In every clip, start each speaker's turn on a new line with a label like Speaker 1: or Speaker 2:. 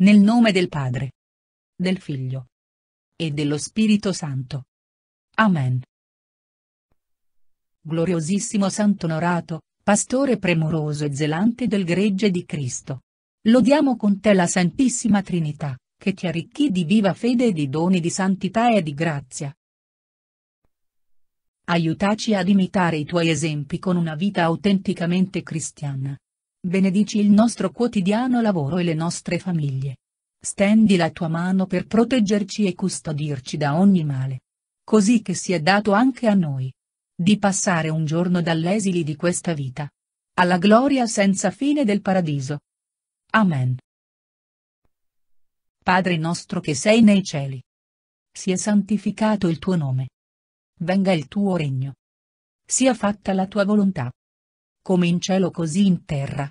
Speaker 1: Nel nome del Padre, del Figlio e dello Spirito Santo. Amen.
Speaker 2: Gloriosissimo Santo Onorato, pastore premuroso e zelante del gregge di Cristo. Lodiamo con te la Santissima Trinità, che ti arricchì di viva fede e di doni di santità e di grazia. Aiutaci ad imitare i tuoi esempi con una vita autenticamente cristiana, benedici il nostro quotidiano lavoro e le nostre famiglie. Stendi la tua mano per proteggerci e custodirci da ogni male. Così che sia dato anche a noi. Di passare un giorno dall'esili di questa vita. Alla gloria senza fine del paradiso. Amen. Padre nostro che sei nei cieli. Sia santificato il tuo nome. Venga il tuo regno. Sia fatta la tua volontà come in cielo così in terra.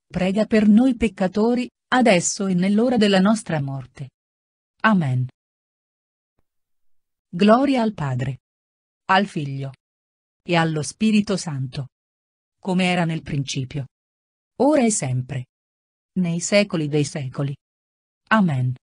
Speaker 2: prega per noi peccatori, adesso e nell'ora della nostra morte. Amen. Gloria al Padre, al Figlio e allo
Speaker 1: Spirito Santo, come era nel principio, ora e sempre, nei secoli dei secoli. Amen.